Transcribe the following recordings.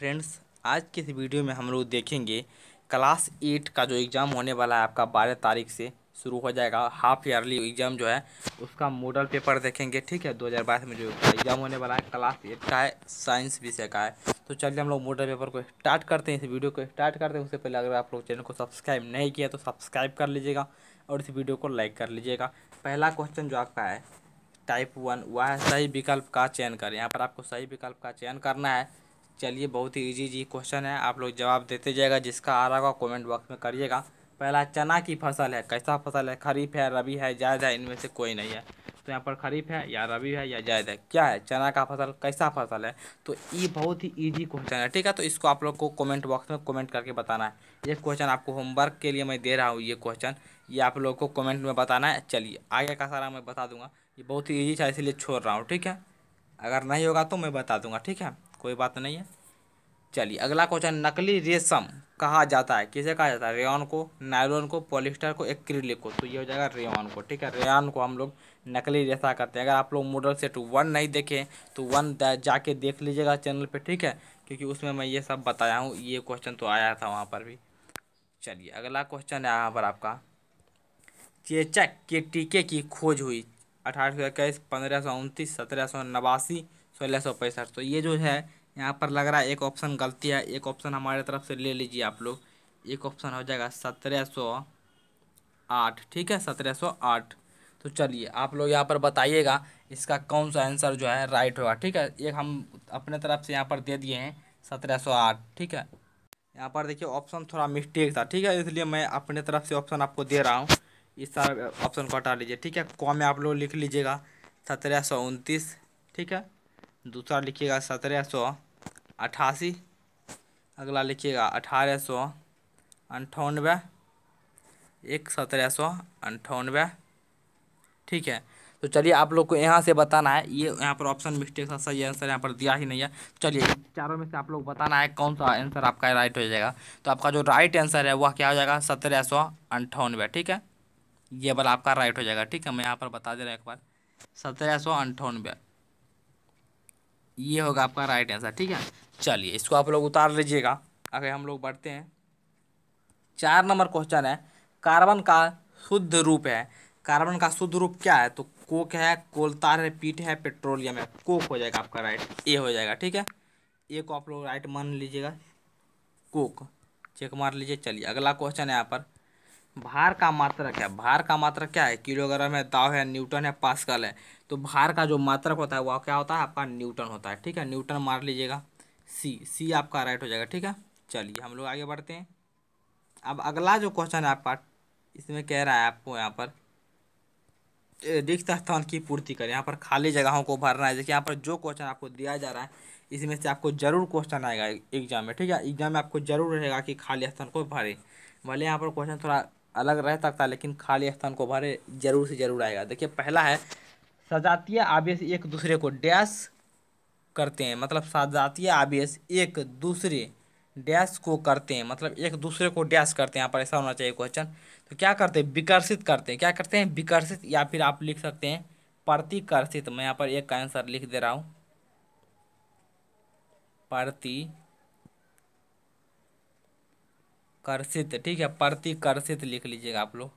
friends आज के इस वीडियो में हम लोग देखेंगे क्लास एट का जो एग्ज़ाम होने वाला है आपका बारह तारीख से शुरू हो जाएगा हाफ ईयरली एग्ज़ाम जो है उसका मॉडल पेपर देखेंगे ठीक है 2022 में जो एग्ज़ाम होने वाला है क्लास एट का है साइंस विषय का है तो चलिए हम लोग मॉडल पेपर को स्टार्ट करते हैं इस वीडियो को स्टार्ट करते हैं उससे पहले अगर आप लोग चैनल को सब्सक्राइब नहीं किया तो सब्सक्राइब कर लीजिएगा और इस वीडियो को लाइक कर लीजिएगा पहला क्वेश्चन जो आपका है टाइप वन वह सही विकल्प का चयन करें यहाँ पर आपको सही विकल्प का चयन करना है चलिए बहुत ही इजी जी क्वेश्चन है आप लोग जवाब देते जाएगा जिसका आ रहा होगा कमेंट बॉक्स में करिएगा पहला चना की फसल है कैसा फसल है खरीफ है रबी है जायद है इनमें से कोई नहीं है तो यहाँ पर खरीफ है या रबी है या जायद है क्या है चना का फसल कैसा फसल है तो ये बहुत ही ईजी क्वेश्चन है ठीक है तो इसको आप लोग को कमेंट बॉक्स में कमेंट करके बताना है ये क्वेश्चन आपको होमवर्क के लिए मैं दे रहा हूँ ये क्वेश्चन ये आप लोग को कॉमेंट में बताना है चलिए आगे का सारा मैं बता दूंगा ये बहुत ही ईजी था इसलिए छोड़ रहा हूँ ठीक है अगर नहीं होगा तो मैं बता दूंगा ठीक है कोई बात नहीं है चलिए अगला क्वेश्चन नकली रेशम कहा जाता है किसे कहा जाता है रेयन को नायलोन को पॉलिस्टर को एक्रिलिक को तो ये हो जाएगा रेयन को ठीक है रेयन को हम लोग नकली रेशा करते हैं अगर आप लोग मॉडल सेट वन नहीं देखे तो वन जाके देख लीजिएगा चैनल पे ठीक है क्योंकि उसमें मैं ये सब बताया हूँ ये क्वेश्चन तो आया था वहाँ पर भी चलिए अगला क्वेश्चन है यहाँ पर आपका चेचक के टीके की खोज हुई अठारह सौ इक्कीस पंद्रह सौ उनतीस सत्रह सौ नवासी सोलह सौ पैंसठ तो ये जो है यहाँ पर लग रहा है एक ऑप्शन गलती है एक ऑप्शन हमारे तरफ से ले लीजिए आप लोग एक ऑप्शन हो जाएगा सत्रह सौ आठ ठीक है सत्रह सौ आठ तो चलिए आप लोग यहाँ पर बताइएगा इसका कौन सा आंसर जो है राइट होगा ठीक है एक हम अपने तरफ से यहाँ पर दे दिए हैं सत्रह सौ आठ ठीक है यहाँ पर देखिए ऑप्शन थोड़ा मिस्टेक था ठीक है इसलिए मैं अपने तरफ से ऑप्शन आपको दे रहा हूँ इस सारे ऑप्शन को हटा लीजिए ठीक है कॉम में आप लोग लिख लीजिएगा सत्रह सौ उनतीस ठीक है दूसरा लिखिएगा सत्रह सौ अट्ठासी अगला लिखिएगा अठारह सौ अंठानवे एक सत्रह सौ अंठानवे ठीक है तो चलिए आप लोग को यहाँ से बताना है ये यहाँ पर ऑप्शन मिस्टेक था सही आंसर यहाँ पर दिया ही नहीं है चलिए चारों में से आप लोग बताना है कौन सा आंसर आपका राइट हो जाएगा तो आपका जो राइट आंसर है वह क्या हो जाएगा सत्रह सौ अंठानवे ठीक है ये बल आपका राइट हो जाएगा ठीक है मैं यहाँ पर बता दे रहा हूँ एक बार सत्रह सौ अंठानवे ये होगा आपका राइट आंसर ठीक है चलिए इसको आप लोग उतार लीजिएगा अगर हम लोग बढ़ते हैं चार नंबर क्वेश्चन है कार्बन का शुद्ध रूप है कार्बन का शुद्ध रूप क्या है तो कोक है कोलतार है पीठ है पेट्रोलियम है कोक हो जाएगा आपका राइट ए हो जाएगा ठीक है ए को आप लोग राइट मान लीजिएगा कोक चेक मार लीजिए चलिए अगला क्वेश्चन है यहाँ पर भार का मात्रक है भार का मात्रक क्या है किलोग्राम है दाव है न्यूटन है पास्कल है तो भार का जो मात्रक होता है वह क्या होता है आपका न्यूटन होता है ठीक है न्यूटन मार लीजिएगा सी सी आपका राइट हो जाएगा ठीक है चलिए हम लोग आगे बढ़ते हैं अब अगला जो क्वेश्चन है आपका इसमें कह रहा है आपको यहाँ पर रिक्त स्थान की पूर्ति करें यहाँ पर खाली जगहों को भरना है देखिए यहाँ पर जो क्वेश्चन आपको दिया जा रहा है इसमें से आपको जरूर क्वेश्चन आएगा एग्जाम में ठीक है एग्जाम में आपको जरूर रहेगा कि खाली स्थान को भरें भले यहाँ पर क्वेश्चन थोड़ा अलग रह सकता है लेकिन खाली स्थान को भरे जरूर से जरूर आएगा देखिए पहला है सजातीय आवेश एक दूसरे को डैश करते हैं मतलब सजातीय आवेश एक दूसरे डैश को करते हैं मतलब एक दूसरे को डैश करते हैं यहाँ पर ऐसा होना चाहिए क्वेश्चन तो क्या करते हैं विकर्षित करते हैं क्या करते हैं विकर्षित या फिर आप लिख सकते हैं प्रतिकर्षित मैं यहाँ पर एक आंसर लिख दे रहा हूँ प्रति कर्षित ठीक है प्रतिकर्षित लिख लीजिएगा आप लोग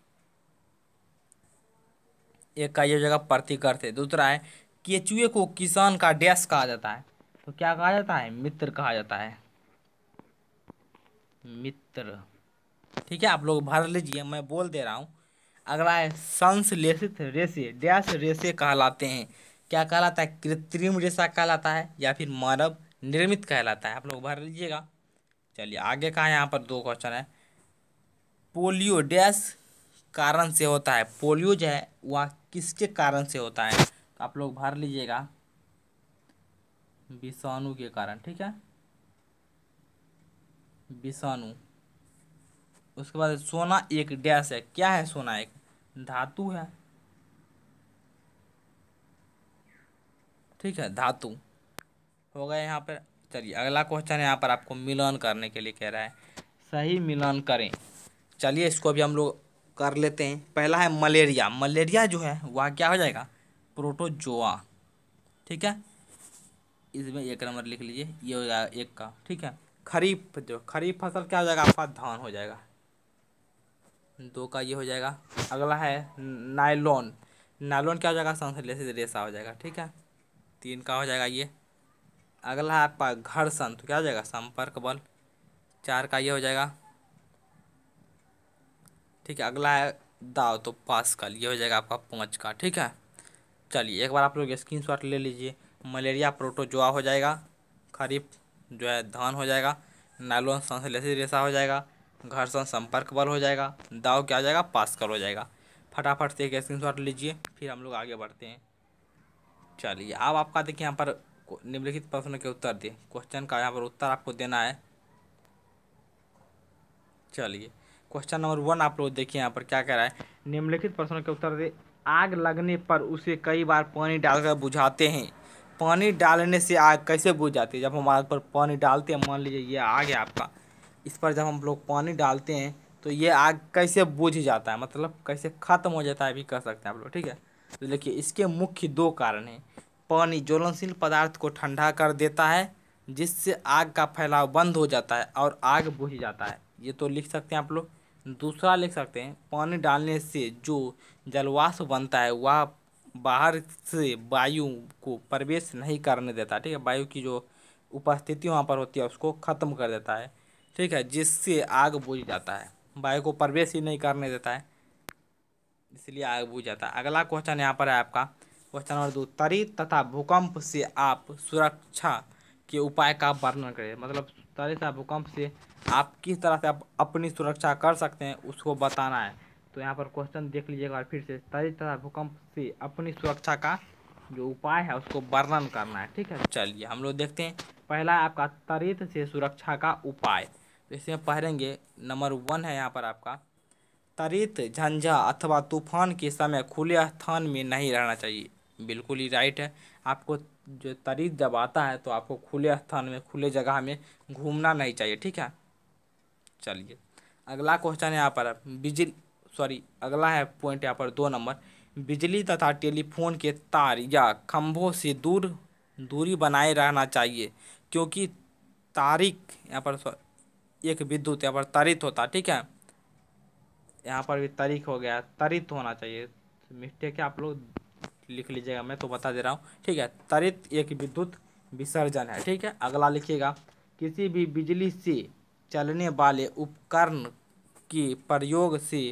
एक का ये हो जाएगा प्रतिकर्षित दूसरा है केचुए को किसान का डैश कहा जाता है तो क्या कहा जाता है मित्र कहा जाता है मित्र ठीक है आप लोग भर लीजिए मैं बोल दे रहा हूँ अगला है संश्लेषित रेशे डैश रेशे कहलाते हैं क्या कहलाता है कृत्रिम रेशा कहलाता है या फिर मानव निर्मित कहलाता है आप लोग भर लीजिएगा चलिए आगे कहा यहाँ पर दो क्वेश्चन है पोलियो डैश कारण से होता है पोलियो जो है वह किसके कारण से होता है तो आप लोग भर लीजिएगा विषाणु के कारण ठीक है विषाणु उसके बाद सोना एक डैश है क्या है सोना एक धातु है ठीक है धातु हो गया यहाँ पर चलिए अगला क्वेश्चन यहाँ पर आपको मिलन करने के लिए कह रहा है सही मिलन करें चलिए इसको भी हम लोग कर लेते हैं पहला है मलेरिया मलेरिया जो है वह क्या हो जाएगा प्रोटोजोआ ठीक है इसमें एक नंबर लिख लीजिए ये हो जाएगा एक का ठीक है खरीफ जो खरीफ फसल क्या हो जाएगा आपका धान हो जाएगा दो का ये हो जाएगा अगला है नायलॉन नायलॉन क्या हो जाएगा संसद रेसा हो जाएगा ठीक है तीन का हो जाएगा ये अगला है आपका घर्षण तो क्या हो जाएगा संपर्क बल चार का ये हो जाएगा ठीक है अगला है दाव तो पास्कल ये हो जाएगा आपका पाँच का ठीक है चलिए एक बार आप लोग स्क्रीन शॉट ले लीजिए मलेरिया प्रोटोजोआ हो जाएगा खरीफ जो है धान हो जाएगा नायलोन संश्लेषी रेशा हो जाएगा घर्षण संपर्क बल हो जाएगा दाव क्या हो जाएगा पास्कल हो जाएगा फटाफट से एक स्क्रीन लीजिए फिर हम लोग आगे बढ़ते हैं चलिए अब आपका देखिए यहाँ पर निम्नलिखित प्रश्न के उत्तर दें क्वेश्चन का यहाँ पर उत्तर आपको देना है चलिए क्वेश्चन नंबर वन आप लोग देखिए यहाँ पर क्या कह रहा है निम्नलिखित प्रश्न के उत्तर दे आग लगने पर उसे कई बार पानी डालकर बुझाते हैं पानी डालने से आग कैसे बुझ जाती है जब हम आग पर पानी डालते हैं मान लीजिए ये आग है आपका इस पर जब हम लोग पानी डालते हैं तो ये आग कैसे बुझ जाता है मतलब कैसे ख़त्म हो जाता है भी कह सकते हैं आप लोग ठीक है तो देखिए इसके मुख्य दो कारण हैं पानी ज्वलनशील पदार्थ को ठंडा कर देता है जिससे आग का फैलाव बंद हो जाता है और आग बुझ जाता है ये तो लिख सकते हैं आप लोग दूसरा लिख सकते हैं पानी डालने से जो जलवाष्प बनता है वह बाहर से वायु को प्रवेश नहीं करने देता ठीक है वायु की जो उपस्थिति वहाँ पर होती है उसको ख़त्म कर देता है ठीक है जिससे आग बुझ जाता है वायु को प्रवेश ही नहीं करने देता है इसलिए आग बुझ जाता है अगला क्वेश्चन यहाँ पर है आपका क्वेश्चन नंबर दो तरी तथा भूकंप से आप सुरक्षा के उपाय का वर्णन करें मतलब तरी तथा भूकंप से आप किस तरह से आप अपनी सुरक्षा कर सकते हैं उसको बताना है तो यहाँ पर क्वेश्चन देख लीजिएगा और फिर से तरी तथा भूकंप से अपनी सुरक्षा का जो उपाय है उसको वर्णन करना है ठीक है चलिए हम लोग देखते हैं पहला है आपका तरित से सुरक्षा का उपाय तो इसमें पढ़ेंगे नंबर वन है यहाँ पर आपका तरित झंझा अथवा तूफान के समय खुले स्थान में नहीं रहना चाहिए बिल्कुल ही राइट है आपको जो तरी जब आता है तो आपको खुले स्थान में खुले जगह में घूमना नहीं चाहिए ठीक है चलिए अगला क्वेश्चन है यहाँ पर बिजली सॉरी अगला है पॉइंट यहाँ पर दो नंबर बिजली तथा टेलीफोन के तार या खम्भों से दूर दूरी बनाए रहना चाहिए क्योंकि तारिक यहाँ पर एक विद्युत यहाँ पर तरित होता ठीक है यहाँ पर भी तरीक हो गया तरित होना चाहिए मिस्टेक है आप लोग लिख लीजिएगा मैं तो बता दे रहा हूँ ठीक है त्वरित एक विद्युत विसर्जन है ठीक है अगला लिखिएगा किसी भी बिजली से चलने वाले उपकरण की प्रयोग से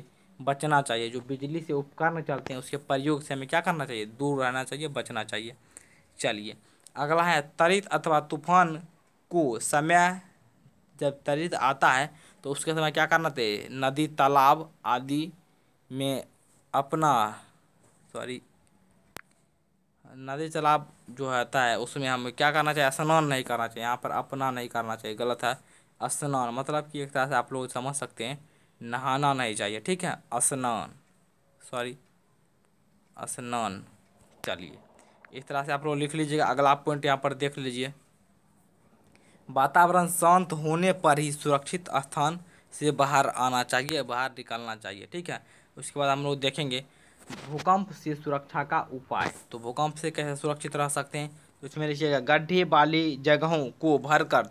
बचना चाहिए जो बिजली से उपकरण चलते हैं उसके प्रयोग से हमें क्या करना चाहिए दूर रहना चाहिए बचना चाहिए चलिए अगला है तरित अथवा तूफान को समय जब तरित आता है तो उसके समय क्या करना चाहिए नदी तालाब आदि में अपना सॉरी नदी तालाब जो आता है उसमें हमें क्या करना चाहिए स्नान नहीं करना चाहिए यहाँ पर अपना नहीं करना चाहिए गलत है स्नान मतलब कि एक तरह से आप लोग समझ सकते हैं नहाना नहीं चाहिए ठीक है स्नान सॉरी स्नान चलिए इस तरह से आप लोग लिख लीजिएगा अगला पॉइंट यहाँ पर देख लीजिए वातावरण शांत होने पर ही सुरक्षित स्थान से बाहर आना चाहिए बाहर निकलना चाहिए ठीक है उसके बाद हम लोग देखेंगे भूकंप से सुरक्षा का उपाय तो भूकंप से कैसे सुरक्षित रह सकते हैं तो इसमें लिखिएगा गड्ढे वाली जगहों को भरकर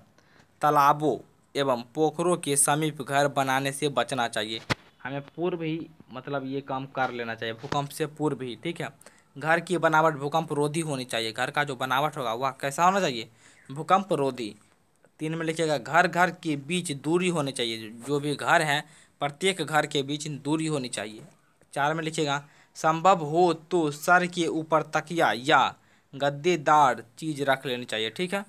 तालाबों एवं पोखरों के समीप घर बनाने से बचना चाहिए हमें पूर्व ही मतलब ये काम कर लेना चाहिए भूकंप से पूर्व ही ठीक है घर की बनावट भूकंप रोधी होनी चाहिए घर का जो बनावट होगा वह कैसा होना चाहिए भूकंप रोधी तीन में लिखिएगा घर घर के बीच दूरी होनी चाहिए जो भी घर हैं प्रत्येक घर के बीच दूरी होनी चाहिए चार में लिखिएगा संभव हो तो सर के ऊपर तकिया या गद्देदार चीज़ रख लेनी चाहिए ठीक है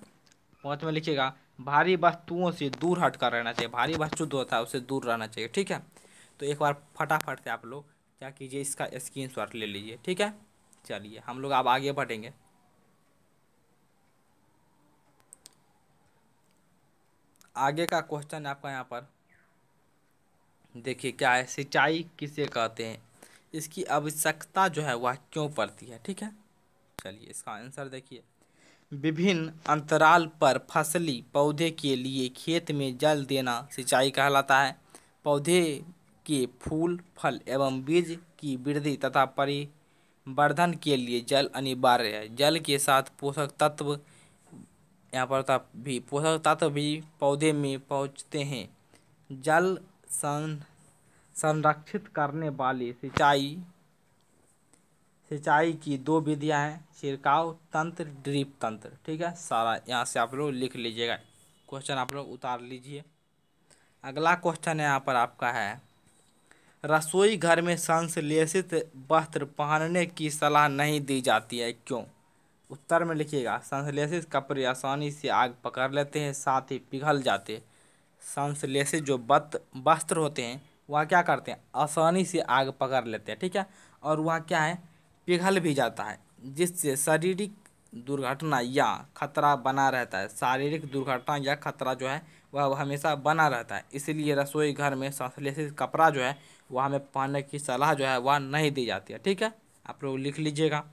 पाँच में लिखिएगा भारी वस्तुओं से दूर हट कर रहना चाहिए भारी वस्तु जो होता है उससे दूर रहना चाहिए ठीक है तो एक बार फटाफट से आप लोग क्या कीजिए इसका स्क्रीन शॉट ले लीजिए ठीक है चलिए हम लोग अब आगे बढ़ेंगे आगे का क्वेश्चन आपका यहाँ पर देखिए क्या है सिंचाई किसे कहते हैं इसकी आवश्यकता जो है वह क्यों पड़ती है ठीक है चलिए इसका आंसर देखिए विभिन्न अंतराल पर फसली पौधे के लिए खेत में जल देना सिंचाई कहलाता है पौधे के फूल फल एवं बीज की वृद्धि तथा परिवर्धन के लिए जल अनिवार्य है जल के साथ पोषक तत्व यहाँ पर भी पोषक तत्व भी पौधे में पहुँचते हैं जल सं संरक्षित करने वाली सिंचाई सिंचाई की दो विधियां हैं छिड़काव तंत्र ड्रिप तंत्र ठीक है सारा यहाँ से आप लोग लिख लीजिएगा क्वेश्चन आप लोग उतार लीजिए अगला क्वेश्चन यहाँ पर आपका है रसोई घर में संश्लेषित वस्त्र पहनने की सलाह नहीं दी जाती है क्यों उत्तर में लिखिएगा संश्लेषित कपड़े आसानी से आग पकड़ लेते हैं साथ ही पिघल जाते हैं संश्लेषित जो वस्त्र होते हैं वह क्या करते हैं आसानी से आग पकड़ लेते हैं ठीक है और वह क्या है पिघल भी जाता है जिससे शारीरिक दुर्घटना या खतरा बना रहता है शारीरिक दुर्घटना या खतरा जो है वह हमेशा बना रहता है इसलिए रसोई घर में संश्लेषित कपड़ा जो है वह हमें पहनने की सलाह जो है वह नहीं दी जाती है ठीक है आप लोग लिख लीजिएगा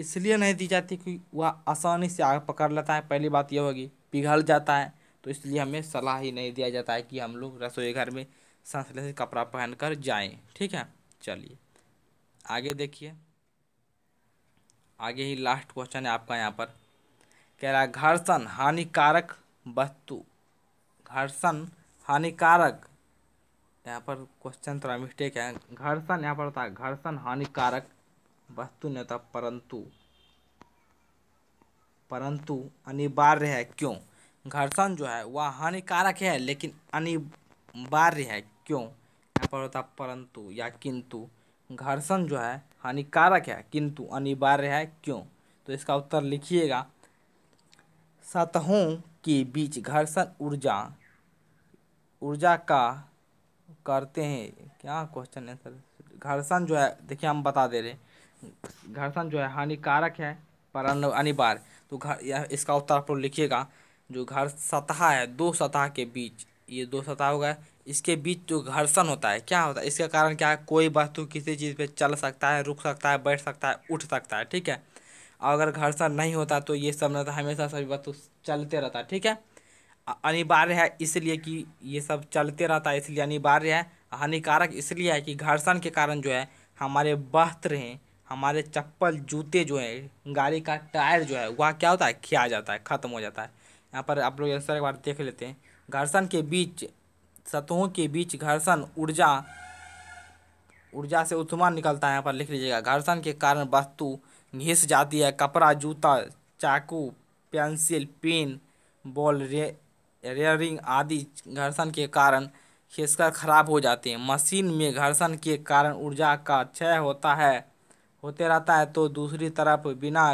इसलिए नहीं दी जाती कि वह आसानी से आग पकड़ लेता है पहली बात यह होगी पिघल जाता है तो इसलिए हमें सलाह ही नहीं दिया जाता है कि हम लोग रसोई घर में संश्लेषित कपड़ा पहनकर जाएं ठीक है चलिए आगे देखिए आगे ही लास्ट क्वेश्चन है आपका यहाँ पर कह रहा है घर्षण हानिकारक वस्तु घर्षण हानिकारक यहाँ पर क्वेश्चन थोड़ा मिस्टेक है घर्षण यहाँ पर होता है घर्षण हानिकारक वस्तु नहीं होता परंतु परंतु अनिवार्य है क्यों घर्षण जो है वह हानिकारक है लेकिन अनिवार्य है क्यों यहाँ पर होता परंतु या किंतु घर्षण जो है हानिकारक है किंतु अनिवार्य है क्यों तो इसका उत्तर लिखिएगा सतहों के बीच घर्षण ऊर्जा ऊर्जा का करते हैं क्या क्वेश्चन है सर घर्षण जो है देखिए हम बता दे रहे घर्षण जो है हानिकारक है पर अनिवार्य तो घर इसका उत्तर आप लोग लिखिएगा जो घर सतह है दो सतह के बीच ये दो सतह हो गए इसके बीच जो घर्षण होता है क्या होता है इसका कारण क्या है कोई वस्तु किसी चीज़ पे चल सकता है रुक सकता है बैठ सकता है उठ सकता है ठीक है और अगर घर्षण नहीं होता तो ये सब ना हमेशा सभी वस्तु चलते रहता है ठीक है अनिवार्य है इसलिए कि ये सब चलते रहता है इसलिए अनिवार्य है हानिकारक इसलिए है कि घर्षण के कारण जो है हमारे वस्त्र हैं हमारे चप्पल जूते जो हैं गाड़ी का टायर जो है वह क्या होता है खिया जाता है ख़त्म हो जाता है यहाँ पर आप लोग एक बार देख लेते हैं घर्षण के बीच सतहों के बीच घर्षण ऊर्जा ऊर्जा से उत्मा निकलता है यहाँ पर लिख लीजिएगा घर्षण के कारण वस्तु घिस जाती है कपड़ा जूता चाकू पेंसिल पेन बॉल रे रेयरिंग आदि घर्षण के कारण खिसकर खराब हो जाते हैं मशीन में घर्षण के कारण ऊर्जा का क्षय होता है होते रहता है तो दूसरी तरफ बिना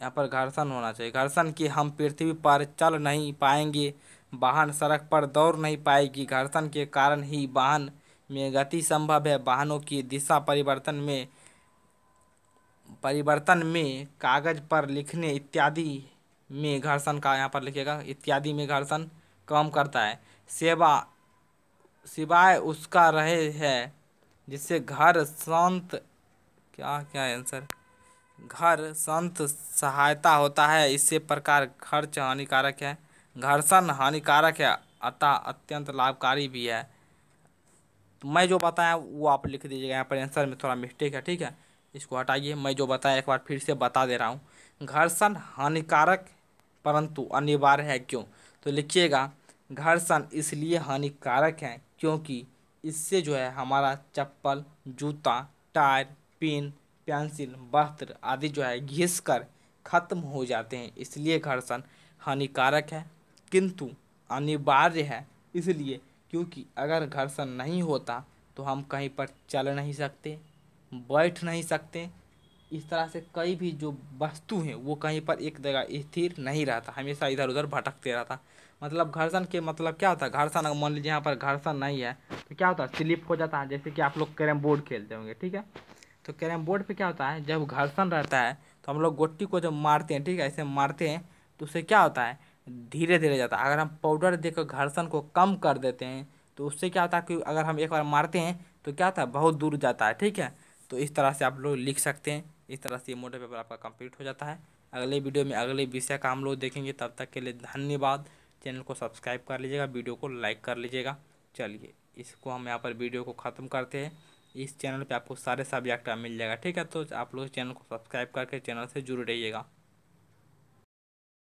यहाँ पर घर्षण होना चाहिए घर्षण के हम पृथ्वी पर चल नहीं पाएंगे वाहन सड़क पर दौड़ नहीं पाएगी घर्षण के कारण ही वाहन में गति संभव है वाहनों की दिशा परिवर्तन में परिवर्तन में कागज पर लिखने इत्यादि में घर्षण का यहाँ पर लिखेगा इत्यादि में घर्षण कम करता है सेवा सिवाय उसका रहे है जिससे घर शांत क्या क्या है आंसर घर संत सहायता होता है इससे प्रकार खर्च हानिकारक है घर्षण हानिकारक है अतः अत्यंत लाभकारी भी है तो मैं जो बताया वो आप लिख दीजिएगा यहाँ पर आंसर में थोड़ा मिस्टेक है ठीक है इसको हटाइए मैं जो बताया एक बार फिर से बता दे रहा हूँ घर्षण हानिकारक परंतु अनिवार्य है क्यों तो लिखिएगा घर्षण इसलिए हानिकारक है क्योंकि इससे जो है हमारा चप्पल जूता टायर पेन पेंसिल वस्त्र आदि जो है घिस कर ख़त्म हो जाते हैं इसलिए घर्षण हानिकारक है किंतु अनिवार्य है इसलिए क्योंकि अगर घर्षण नहीं होता तो हम कहीं पर चल नहीं सकते बैठ नहीं सकते इस तरह से कई भी जो वस्तु हैं वो कहीं पर एक जगह स्थिर नहीं रहता हमेशा इधर उधर भटकते रहता मतलब घर्षण के मतलब क्या होता है घर्षण अगर मान लीजिए यहाँ पर घर्षण नहीं है तो क्या होता है स्लिप हो जाता है जैसे कि आप लोग कैरम बोर्ड खेलते होंगे ठीक है तो कैरम बोर्ड पे क्या होता है जब घर्षण रहता है तो हम लोग गोटी को जब मारते हैं ठीक है ऐसे मारते हैं तो उससे क्या होता है धीरे धीरे जाता है अगर हम पाउडर देकर घर्षण को कम कर देते हैं तो उससे क्या होता है कि अगर हम एक बार मारते हैं तो क्या होता है बहुत दूर जाता है ठीक है तो इस तरह से आप लोग लिख सकते हैं इस तरह से ये मोटर पेपर आपका कंप्लीट हो जाता है अगले वीडियो में अगले विषय का हम लोग देखेंगे तब तक के लिए धन्यवाद चैनल को सब्सक्राइब कर लीजिएगा वीडियो को लाइक कर लीजिएगा चलिए इसको हम यहाँ पर वीडियो को ख़त्म करते हैं इस चैनल पे आपको सारे सब्जेक्ट मिल जाएगा ठीक है तो आप लोग चैनल को सब्सक्राइब करके चैनल से जुड़ रहिएगा